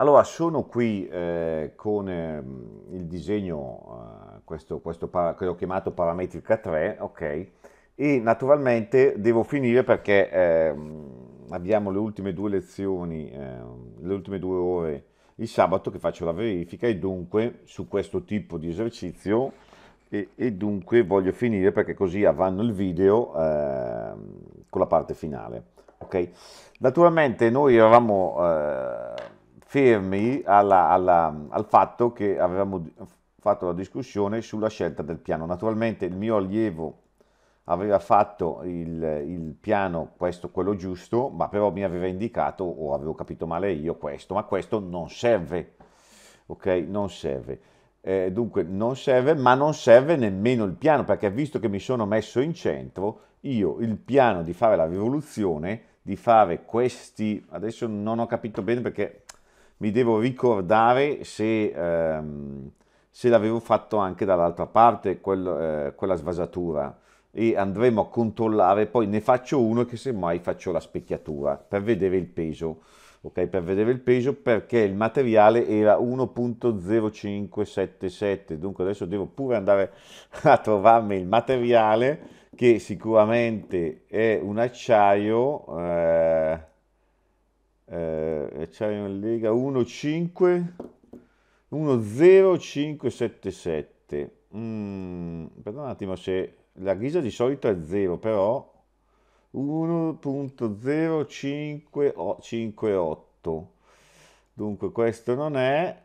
Allora, sono qui eh, con eh, il disegno, eh, questo, questo che ho chiamato parametrica 3, ok, e naturalmente devo finire perché ehm, abbiamo le ultime due lezioni, ehm, le ultime due ore il sabato che faccio la verifica e dunque su questo tipo di esercizio e, e dunque voglio finire perché così avranno il video ehm, con la parte finale, ok. Naturalmente noi eravamo eh, fermi alla, alla, al fatto che avevamo fatto la discussione sulla scelta del piano. Naturalmente il mio allievo aveva fatto il, il, piano, questo, quello giusto, ma però mi aveva indicato o avevo capito male io questo, ma questo non serve, ok? Non serve. Eh, dunque non serve, ma non serve nemmeno il piano, perché visto che mi sono messo in centro, io il piano di fare la rivoluzione, di fare questi, adesso non ho capito bene perché mi devo ricordare se, ehm, se l'avevo fatto anche dall'altra parte quel, eh, quella svasatura e andremo a controllare, poi ne faccio uno che semmai faccio la specchiatura per vedere il peso, ok? Per vedere il peso perché il materiale era 1.0577, dunque adesso devo pure andare a trovarmi il materiale che sicuramente è un acciaio... Eh, eh, Champions League 1-5, 1-0-5-7-7. Mm, aspetta un attimo se la ghisa di solito è 0, però 1.0558. Dunque questo non è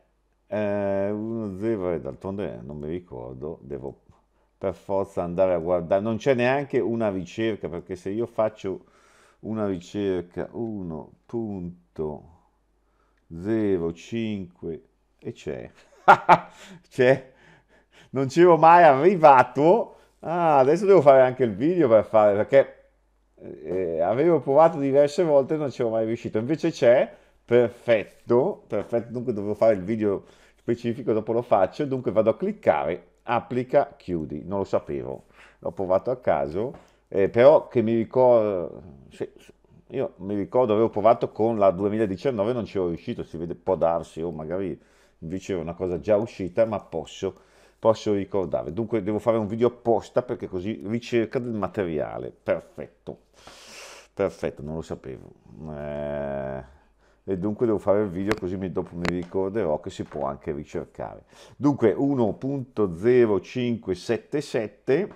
eh, 1 eh, d'altronde non mi ricordo, devo per forza andare a guardare, non c'è neanche una ricerca perché se io faccio una ricerca 1.05 e c'è. c'è. Non ci ero mai arrivato. Ah, adesso devo fare anche il video per fare, perché eh, eh avevo provato diverse volte e non ci ero mai riuscito. Invece c'è, perfetto, perfetto. Dunque dovevo fare il video specifico, dopo lo faccio. Dunque vado a cliccare, applica, chiudi. Non lo sapevo, l'ho provato a caso eh, però che mi ricordo, sì, io mi ricordo avevo provato con la 2019 non ci ero riuscito, si vede, può darsi, o magari invece è una cosa già uscita, ma posso, posso ricordare. Dunque devo fare un video apposta perché così ricerca del materiale, perfetto, perfetto, non lo sapevo. Eh e dunque devo fare il video così mi, dopo mi ricorderò che si può anche ricercare. Dunque 1.0577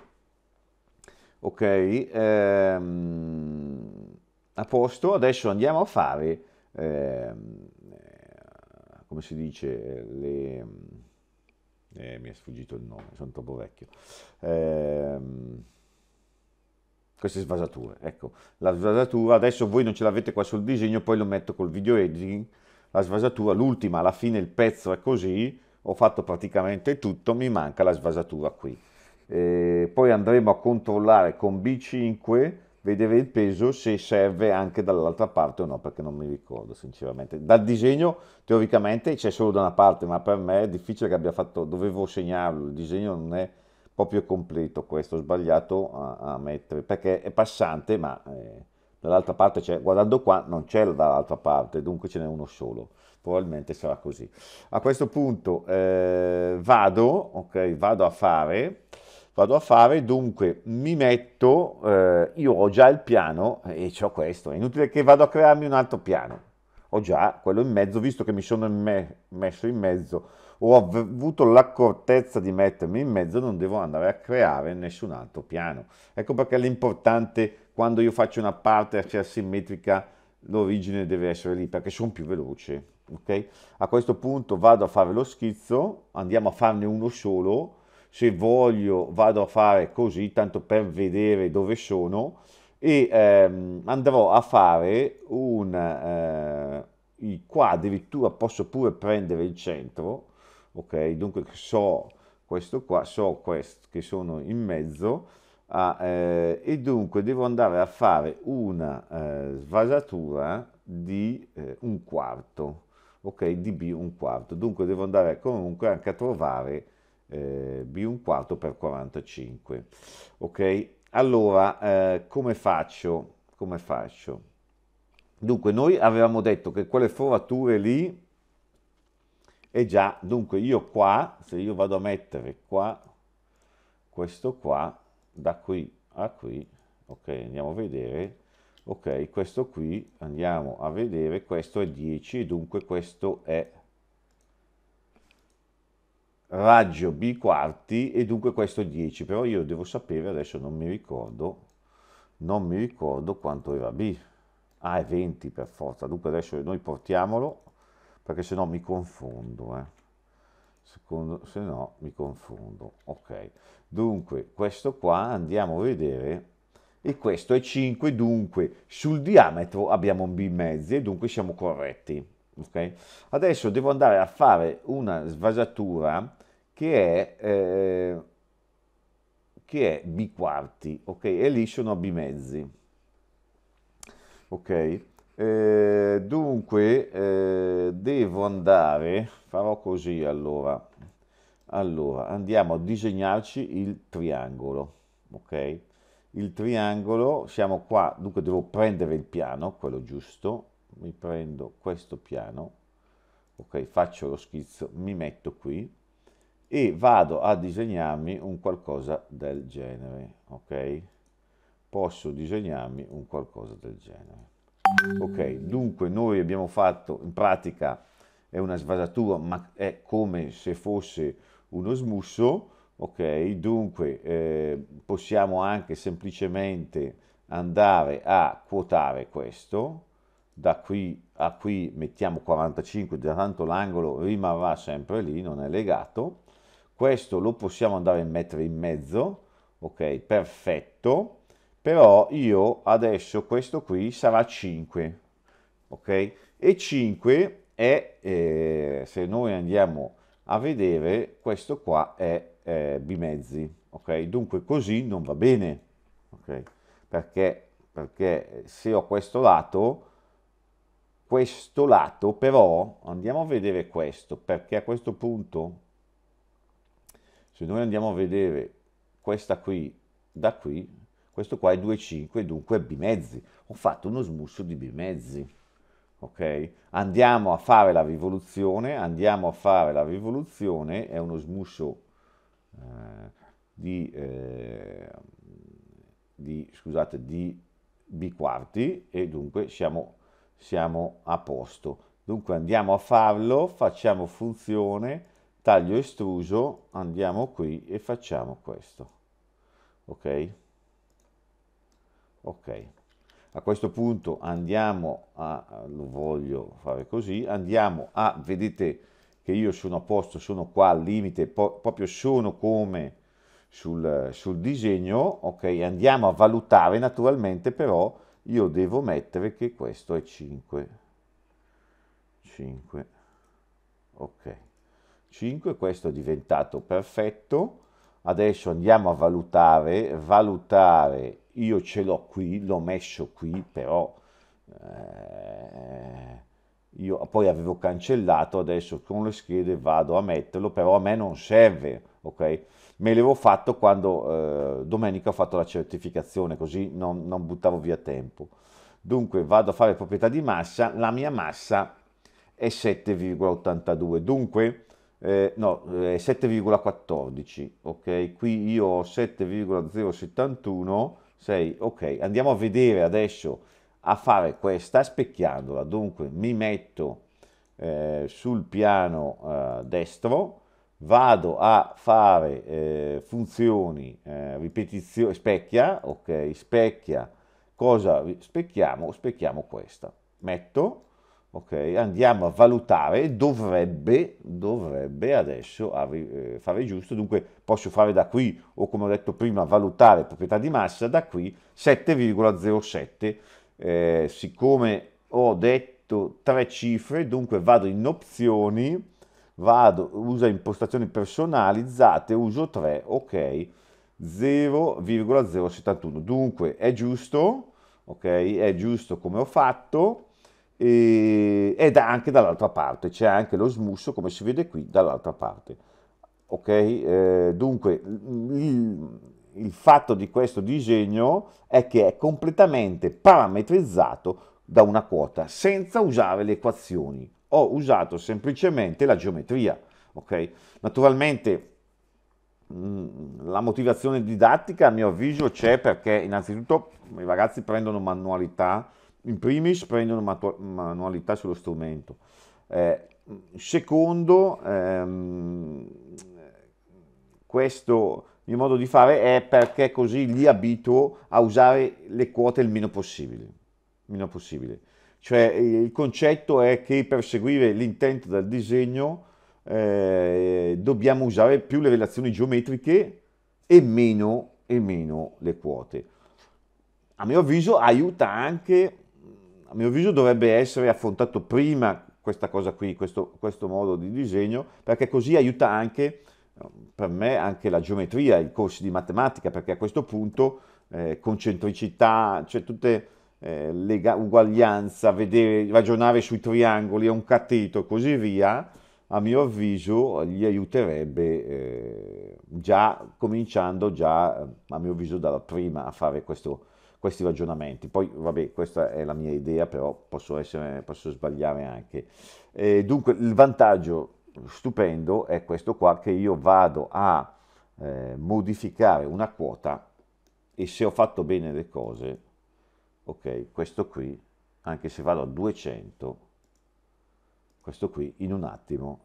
ok? Ehm, a posto, adesso andiamo a fare, ehm, eh, come si dice, le... Eh, mi è sfuggito il nome, sono troppo vecchio. Ehm, queste svasature, ecco, la svasatura, adesso voi non ce l'avete qua sul disegno, poi lo metto col video editing, la svasatura, l'ultima, alla fine il pezzo è così, ho fatto praticamente tutto, mi manca la svasatura qui eh, poi andremo a controllare con B5 vedere il peso se serve anche dall'altra parte o no perché non mi ricordo sinceramente dal disegno teoricamente c'è solo da una parte ma per me è difficile che abbia fatto dovevo segnarlo il disegno non è proprio completo questo ho sbagliato a, a mettere perché è passante ma eh, dall'altra parte c'è guardando qua non c'è dall'altra parte dunque ce n'è uno solo probabilmente sarà così a questo punto eh, vado ok vado a fare vado a fare, dunque mi metto, eh, io ho già il piano e ho questo, è inutile che vado a crearmi un altro piano, ho già quello in mezzo, visto che mi sono me messo in mezzo, ho avuto l'accortezza di mettermi in mezzo, non devo andare a creare nessun altro piano. Ecco perché l'importante quando io faccio una parte asimmetrica, l'origine deve essere lì, perché sono più veloce. Okay? A questo punto vado a fare lo schizzo, andiamo a farne uno solo, se voglio vado a fare così, tanto per vedere dove sono, e ehm, andrò a fare un... Eh, qua addirittura posso pure prendere il centro, ok? Dunque so questo qua, so questo che sono in mezzo, ah, eh, e dunque devo andare a fare una eh, svasatura di eh, un quarto, ok? Di B un quarto, dunque devo andare comunque anche a trovare eh, B un quarto per 45. Ok, allora eh, come faccio? Come faccio? Dunque, noi avevamo detto che quelle forature lì, e già, dunque io qua, se io vado a mettere qua, questo qua, da qui a qui, ok, andiamo a vedere, ok, questo qui, andiamo a vedere, questo è 10, dunque questo è raggio b quarti e dunque questo è 10, però io devo sapere, adesso non mi ricordo, non mi ricordo quanto era b. Ah, è 20 per forza, dunque adesso noi portiamolo perché se no mi confondo, eh. Secondo, se no mi confondo, ok. Dunque questo qua andiamo a vedere e questo è 5, dunque sul diametro abbiamo un b mezzi e dunque siamo corretti. Okay? Adesso devo andare a fare una svasatura che è, eh, che è B quarti, ok? E lì sono B mezzi, ok? Eh, dunque eh, devo andare, farò così allora, allora andiamo a disegnarci il triangolo, ok? Il triangolo, siamo qua, dunque devo prendere il piano, quello giusto, mi prendo questo piano, ok? Faccio lo schizzo, mi metto qui, e vado a disegnarmi un qualcosa del genere, ok? Posso disegnarmi un qualcosa del genere. Ok, dunque noi abbiamo fatto, in pratica è una svasatura, ma è come se fosse uno smusso, ok? Dunque eh, possiamo anche semplicemente andare a quotare questo, da qui a qui mettiamo 45, tanto l'angolo rimarrà sempre lì, non è legato, questo lo possiamo andare a mettere in mezzo, ok, perfetto, però io adesso questo qui sarà 5, ok, e 5 è, eh, se noi andiamo a vedere, questo qua è eh, bimezzi, ok, dunque così non va bene, ok, perché, perché se ho questo lato, questo lato però, andiamo a vedere questo, perché a questo punto se noi andiamo a vedere questa qui da qui, questo qua è 2,5, dunque è bimezzi. Ho fatto uno smusso di bimezzi. Okay? Andiamo a fare la rivoluzione, andiamo a fare la rivoluzione, è uno smusso eh, di, eh, di, scusate, di biquarti e dunque siamo, siamo a posto. Dunque andiamo a farlo, facciamo funzione, taglio estruso andiamo qui e facciamo questo ok ok a questo punto andiamo a lo voglio fare così andiamo a vedete che io sono a posto sono qua al limite po proprio sono come sul, sul disegno ok andiamo a valutare naturalmente però io devo mettere che questo è 5 5 ok 5, questo è diventato perfetto. Adesso andiamo a valutare, valutare, io ce l'ho qui, l'ho messo qui, però eh, io poi avevo cancellato, adesso con le schede vado a metterlo, però a me non serve, ok? Me l'avevo fatto quando eh, domenica ho fatto la certificazione, così non, non buttavo via tempo. Dunque vado a fare proprietà di massa, la mia massa è 7,82, dunque eh, no, è eh, 7,14, ok? Qui io ho 7,071, 6, ok? Andiamo a vedere adesso a fare questa specchiandola, dunque mi metto eh, sul piano eh, destro, vado a fare eh, funzioni, ripetizione, specchia, ok? Specchia, cosa specchiamo? Specchiamo questa, metto, Okay, andiamo a valutare, dovrebbe, dovrebbe adesso eh, fare giusto, dunque posso fare da qui, o come ho detto prima, valutare proprietà di massa, da qui 7,07, eh, siccome ho detto tre cifre, dunque vado in opzioni, vado, usa impostazioni personalizzate, uso 3, ok, 0,071, dunque è giusto, ok, è giusto come ho fatto, e, ed anche dall'altra parte, c'è anche lo smusso come si vede qui dall'altra parte. Ok? Eh, dunque il, il fatto di questo disegno è che è completamente parametrizzato da una quota senza usare le equazioni, ho usato semplicemente la geometria. Ok? Naturalmente mm, la motivazione didattica a mio avviso c'è perché innanzitutto i ragazzi prendono manualità in primis prendono matu- manualità sullo strumento, eh, secondo ehm, questo mio modo di fare è perché così li abituo a usare le quote il meno possibile. Meno possibile. Cioè il concetto è che per seguire l'intento del disegno eh, dobbiamo usare più le relazioni geometriche e meno, e meno le quote. A mio avviso aiuta anche a mio avviso dovrebbe essere affrontato prima questa cosa qui, questo, questo modo di disegno, perché così aiuta anche per me anche la geometria, i corsi di matematica, perché a questo punto eh, concentricità, cioè tutte eh, lega- uguaglianza, vedere, ragionare sui triangoli, a un cateto e così via, a mio avviso gli aiuterebbe eh, già cominciando già, a mio avviso, dalla prima a fare questo, questi ragionamenti. Poi, vabbè, questa è la mia idea, però posso, essere, posso sbagliare anche. E eh, dunque, il vantaggio stupendo è questo qua, che io vado a eh, modificare una quota e se ho fatto bene le cose, ok, questo qui, anche se vado a 200, questo qui in un attimo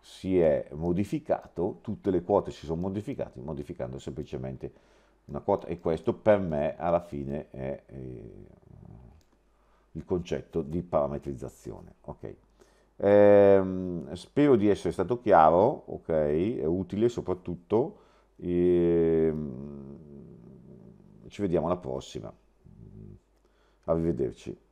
si è modificato, tutte le quote si sono modificate modificando semplicemente una quota, e questo per me alla fine è eh, il concetto di parametrizzazione. Okay. Ehm, spero di essere stato chiaro, okay, è utile soprattutto, ehm, ci vediamo alla prossima, arrivederci.